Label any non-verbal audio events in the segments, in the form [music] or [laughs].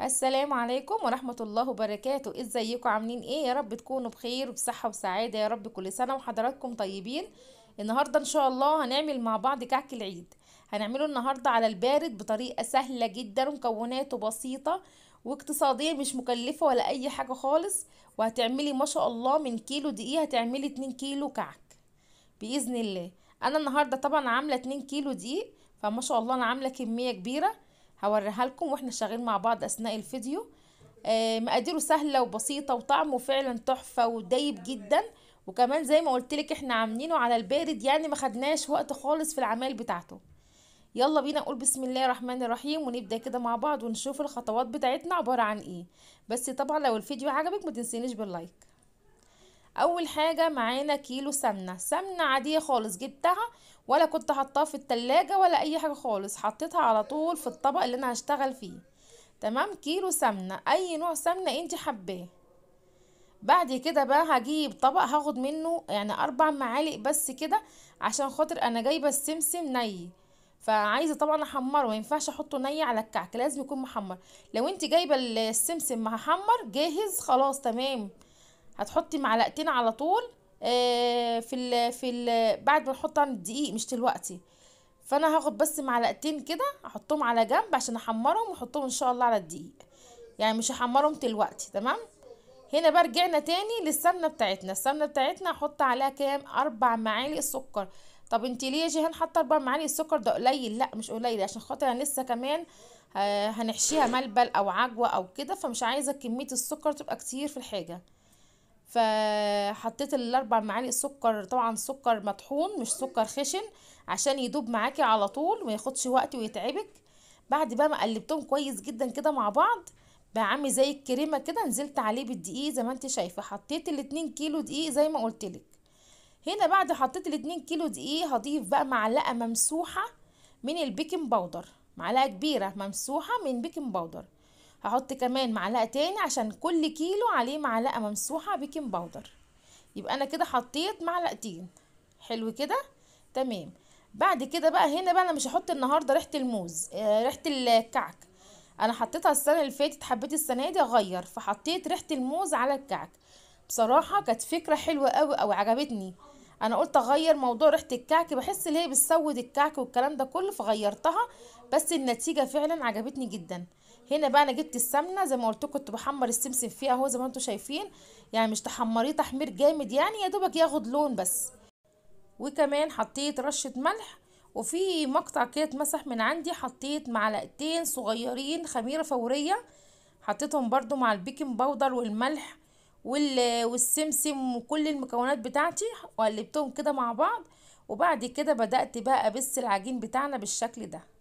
السلام عليكم ورحمة الله وبركاته ازيكم عاملين ايه يا رب تكونوا بخير وبصحة وسعادة يا رب كل سنة وحضراتكم طيبين النهاردة ان شاء الله هنعمل مع بعض كعك العيد هنعمله النهاردة على البارد بطريقة سهلة جدا ومكوناته بسيطة واقتصادية مش مكلفة ولا اي حاجة خالص وهتعملي ما شاء الله من كيلو دقيقة هتعملي اتنين كيلو كعك بإذن الله انا النهاردة طبعا عاملة اتنين كيلو دقيق فما شاء الله انا عاملة كمية كبيرة هوريها لكم واحنا شغالين مع بعض اثناء الفيديو آه، مقاديره سهله وبسيطه وطعمه فعلا تحفه ودايب جدا وكمان زي ما قلت لك احنا عاملينه على البارد يعني ما خدناش وقت خالص في العمل بتاعته يلا بينا نقول بسم الله الرحمن الرحيم ونبدا كده مع بعض ونشوف الخطوات بتاعتنا عباره عن ايه بس طبعا لو الفيديو عجبك ما تنسينيش باللايك اول حاجه معانا كيلو سمنه سمنه عاديه خالص جبتها ولا كنت حطاها في التلاجة ولا اي حاجه خالص حطيتها على طول في الطبق اللي انا هشتغل فيه تمام كيلو سمنه اي نوع سمنه انت حباه بعد كده بقى هجيب طبق هاخد منه يعني اربع معالق بس كده عشان خاطر انا جايبه السمسم ني فعايزه طبعا احمره ما ينفعش احطه ني على الكعك لازم يكون محمر لو انت جايبه السمسم محمر جاهز خلاص تمام هتحطي معلقتين على طول آه، في ال في ال بعد ما نحط عن الدقيق مش دلوقتي فانا هاخد بس معلقتين كده احطهم على جنب عشان احمرهم واحطهم ان شاء الله على الدقيق يعني مش هحمرهم دلوقتي تمام هنا بقى رجعنا تاني للسمنه بتاعتنا السمنه بتاعتنا هحط عليها كام اربع معالق سكر طب انت ليه يا جيهان حاطه اربع معالق السكر ده قليل لا مش قليل عشان خاطر انا لسه كمان آه، هنحشيها ملبل او عجوه او كده فمش عايزه كميه السكر تبقى كتير في الحاجه فحطيت الاربع معالق سكر طبعا سكر مطحون مش سكر خشن عشان يدوب معاكي على طول وما ياخدش وقت ويتعبك بعد بقى ما قلبتهم كويس جدا كده مع بعض بقى عامل زي الكريمه كده نزلت عليه بالدقيق زي ما انت شايفه حطيت الاتنين كيلو دقيق زي ما لك هنا بعد حطيت الاتنين كيلو دقيق هضيف بقى معلقه ممسوحه من البيكنج باودر معلقه كبيره ممسوحه من بيكنج باودر هحط كمان معلقه تاني عشان كل كيلو عليه معلقه ممسوحه بيكنج باودر يبقى انا كده حطيت معلقتين حلو كده تمام بعد كده بقى هنا بقى انا مش هحط النهارده ريحه الموز آه ريحه الكعك انا حطيتها السنه اللي فاتت حبيت السنه دي اغير فحطيت ريحه الموز على الكعك بصراحه كانت فكره حلوه قوي او عجبتني انا قلت اغير موضوع ريحه الكعك بحس ان هي بتسود الكعك والكلام ده كله فغيرتها بس النتيجه فعلا عجبتني جدا هنا بقى انا جبت السمنه زي ما قلت لكم كنت بحمر السمسم فيها اهو زي ما انتم شايفين يعني مش تحمريه تحمير جامد يعني يا دوبك ياخد لون بس وكمان حطيت رشه ملح وفي مقطع كده اتمسح من عندي حطيت معلقتين صغيرين خميره فوريه حطيتهم برده مع البيكنج باودر والملح والسمسم وكل المكونات بتاعتي وقلبتهم كده مع بعض وبعد كده بدأت بقى أبس العجين بتاعنا بالشكل ده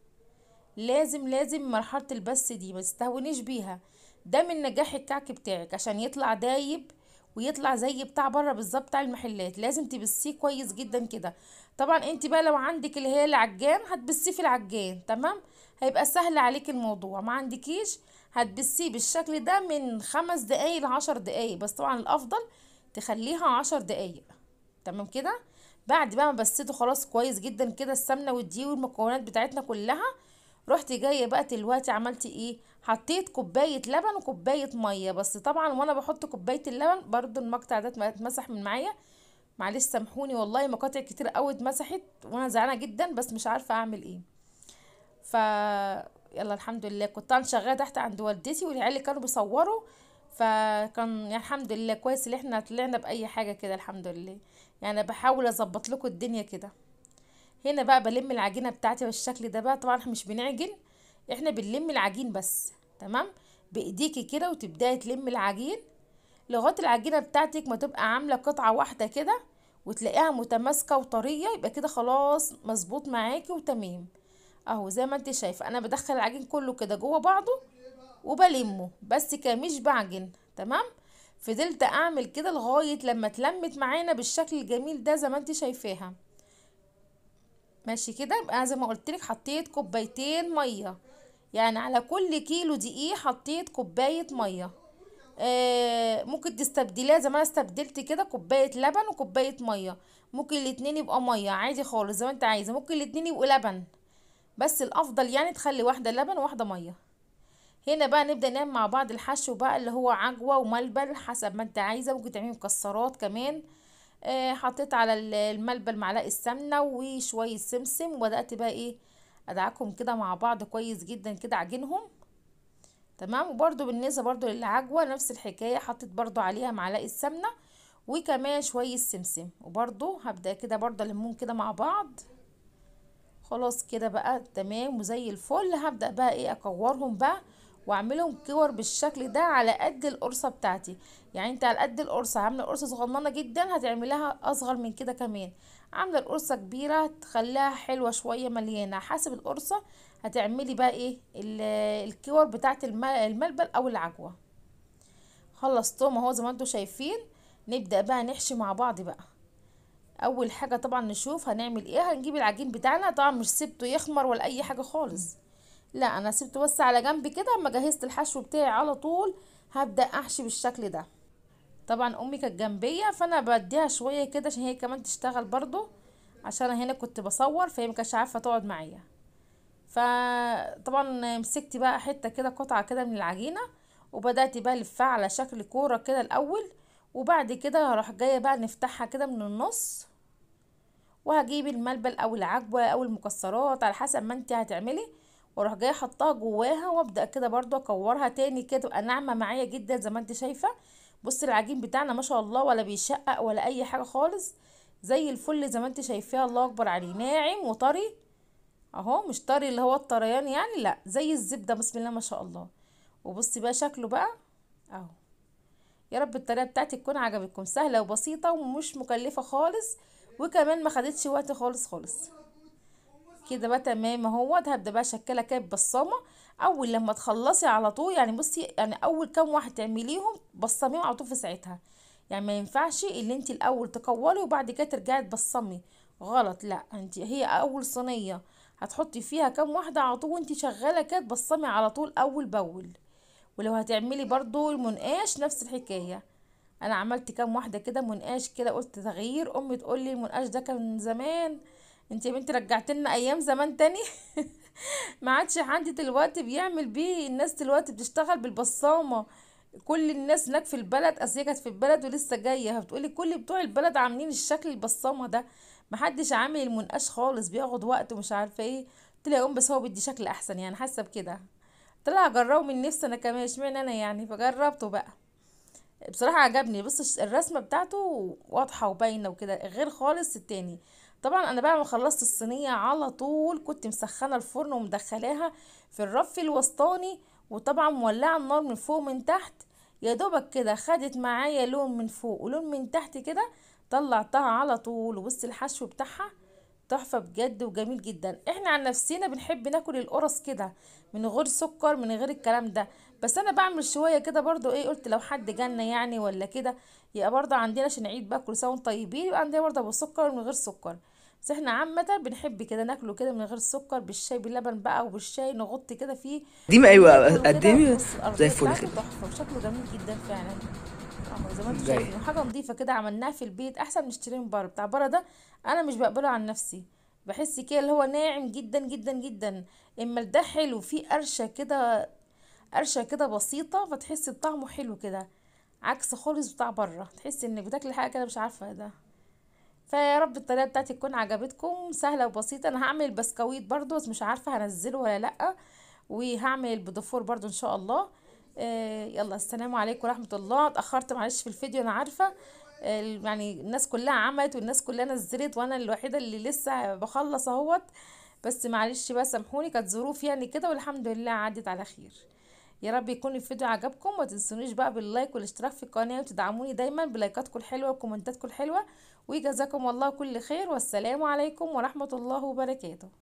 لازم لازم مرحله البث دي ما تستهونيش بيها ده من نجاح الكعك بتاعك عشان يطلع دايب ويطلع زي بتاع بره بالظبط بتاع المحلات لازم تبسيه كويس جدا كده طبعا انت بقى لو عندك اللي هي العجان هتبسيه في العجان تمام هيبقى سهل عليك الموضوع ما عندكيش هتبسيه بالشكل ده من خمس دقايق لعشر دقايق بس طبعا الافضل تخليها عشر دقايق تمام كده بعد بقى ما بسيته خلاص كويس جدا كده السمنه والدي والمكونات بتاعتنا كلها رحت جايه بقى دلوقتي عملت ايه حطيت كوبايه لبن وكوبايه ميه بس طبعا وانا بحط كوبايه اللبن برضو المقطع ده اتمسح من معايا معلش سامحوني والله مقاطع كتير قوي اتمسحت وانا زعلانه جدا بس مش عارفه اعمل ايه ف يلا الحمد لله كنت انا شغاله تحت عند والدتي والعيال كانوا بيصوروا فكان يعني الحمد لله كويس ان احنا طلعنا باي حاجه كده الحمد لله يعني بحاول اظبط لكم الدنيا كده هنا بقى بلم العجينه بتاعتي بالشكل ده بقى طبعا احنا مش بنعجن احنا بنلم العجين بس تمام بايديكي كده وتبداي تلم العجين لغايه العجينه بتاعتك ما تبقى عامله قطعه واحده كده وتلاقيها متماسكه وطريه يبقى كده خلاص مظبوط معاكي وتمام اهو زي ما انت شايفه انا بدخل العجين كله كده جوه بعضه وبلمه بس كده مش بعجن تمام فضلت اعمل كده لغايه لما اتلمت معانا بالشكل الجميل ده زي ما انت شايفاها ماشي كده يبقى زي ما قلت لك حطيت كوبايتين ميه يعني على كل كيلو دقيق حطيت كوبايه ميه آه ممكن تستبدليها زي ما انا استبدلت كده كوبايه لبن وكوبايه ميه ممكن الاتنين يبقى ميه عادي خالص زي ما انت عايزه ممكن الاتنين يبقوا لبن بس الافضل يعني تخلي واحده لبن وواحده ميه هنا بقى نبدا نعمل مع بعض الحشو بقى اللي هو عجوه وملبل حسب ما انت عايزه ممكن تعملي مكسرات كمان آه، حطيت على الملبل معلقه السمنه وشويه سمسم وبدات بقى ايه ادعكهم كده مع بعض كويس جدا كده عجنهم تمام وبرده بالنسبه برده للعجوه نفس الحكايه حطيت برده عليها معلقه السمنه وكمان شويه سمسم وبرده هبدا كده برده المهم كده مع بعض خلاص كده بقى تمام وزي الفل هبدا بقى ايه اكورهم بقى واعملهم كور بالشكل ده على قد القرصه بتاعتي يعني انت على قد القرصه عامله قرصه صغننه جدا هتعملها اصغر من كده كمان عامله القرصه كبيره تخليها حلوه شويه مليانه حسب القرصه هتعملي بقى ايه الكور بتاعه الملبل او العجوه خلصتهم اهو زي ما انتم شايفين نبدا بقى نحشي مع بعض بقى اول حاجه طبعا نشوف هنعمل ايه هنجيب العجين بتاعنا طبعا مش سبته يخمر ولا اي حاجه خالص لا انا سبته بس على جنب كده اما جهزت الحشو بتاعي على طول هبدا احشي بالشكل ده طبعا امي كانت جنبيه فانا بديها شويه كده عشان هي كمان تشتغل برضو عشان انا هنا كنت بصور فهي مكانتش عارفه تقعد معايا فطبعا مسكت بقى حته كده قطعه كده من العجينه وبدات بقى الفها على شكل كوره كده الاول وبعد كده هروح جايه بقى نفتحها كده من النص وهجيب الملبل او العجوه او المكسرات على حسب ما انت هتعملي واروح جايه حطها جواها وابدا كده برضو اكورها تاني كده تبقى ناعمه معايا جدا زي ما انت شايفه بصي العجين بتاعنا ما شاء الله ولا بيشقق ولا اي حاجه خالص زي الفل زي ما انت شايفاه الله اكبر عليه ناعم وطري اهو مش طري اللي هو الطريان يعني لا زي الزبده بسم الله ما شاء الله وبصي بقى شكله بقى اهو يا رب الطريقه بتاعتي تكون عجبتكم سهله وبسيطه ومش مكلفه خالص وكمان ما خدتش وقت خالص خالص كده بقى تمام اهوت هبدا بقى اشكلها كده ببصمه اول لما تخلصي على طول يعني بصي يعني اول كام واحد تعمليهم بصميهم على طول في ساعتها يعني ما ينفعش ان انت الاول تكوري وبعد كده ترجعي تبصمي غلط لا انت هي اول صينيه هتحطي فيها كام واحده على طول وانت شغاله كده تبصمي على طول اول باول ولو هتعملي برضو المنقاش نفس الحكايه انا عملت كام واحده كده منقاش كده قلت تغيير امي تقول لي المنقاش ده كان زمان انت يا بنتي رجعت لنا ايام زمان تاني [laughs] ما عادش عندي دلوقتي بيعمل بيه الناس دلوقتي بتشتغل بالبصامه كل الناس هناك في البلد اصل كانت في البلد ولسه جايه بتقولي كل بتوع البلد عاملين الشكل البصامه ده محدش عامل المنقاش خالص بياخد وقت ومش عارفه ايه قلت لها يا ام بس هو بيدي شكل احسن يعني حاسه بكده طلع اجربه من نفسي انا كمان اشمعنى انا يعني فجربته بقى بصراحه عجبني بص الرسمه بتاعته واضحه وباينه وكده غير خالص التاني طبعا انا بعد ما خلصت الصينيه على طول كنت مسخنه الفرن ومدخلاها في الرف الوسطاني وطبعا مولعه النار من فوق من تحت يا دوبك كده خدت معايا لون من فوق ولون من تحت كده طلعتها على طول وبص الحشو بتاعها تحفة بجد وجميل جدا احنا عن نفسنا بنحب ناكل القرص كده من غير سكر من غير الكلام ده بس انا بعمل شوية كده برضو ايه قلت لو حد جانا يعني ولا كده يبقى برضو عندنا عشان عيد بقى كل سنة طيبين يبقى عندنا برضو سكر من غير سكر بس احنا عامه بنحب كده ناكله كده من غير سكر بالشاي باللبن بقى وبالشاي نغط كده فيه ما ايوه قديمه زي الفل كده تحفه شكله جميل جدا فعلا آه، زي ما انتم شايفين حاجه نظيفه كده عملناها في البيت احسن نشتريه من بره بتاع بره ده انا مش بقبله عن نفسي بحس كده اللي هو ناعم جدا جدا جدا اما ده حلو فيه قرشه كده قرشه كده بسيطه فتحس بطعمه حلو كده عكس خالص بتاع بره تحس انك بتاكل حاجه كده مش عارفه ده فيا رب الطريقه بتاعتي تكون عجبتكم سهله وبسيطه انا هعمل بسكويت برضو بس مش عارفه هنزله ولا لا وهعمل بضفور برضو ان شاء الله آه، يلا السلام عليكم ورحمه الله اتاخرت معلش في الفيديو انا عارفه يعني الناس كلها عملت والناس كلها نزلت وانا الوحيده اللي لسه بخلص اهوت بس معلش بقى سامحوني كانت ظروف يعني كده والحمد لله عدت على خير يا رب يكون الفيديو عجبكم ما تنسونيش بقى باللايك والاشتراك في القناه وتدعموني دايما بلايكاتكم الحلوه وكومنتاتكم الحلوه وجزاكم الله كل خير والسلام عليكم ورحمه الله وبركاته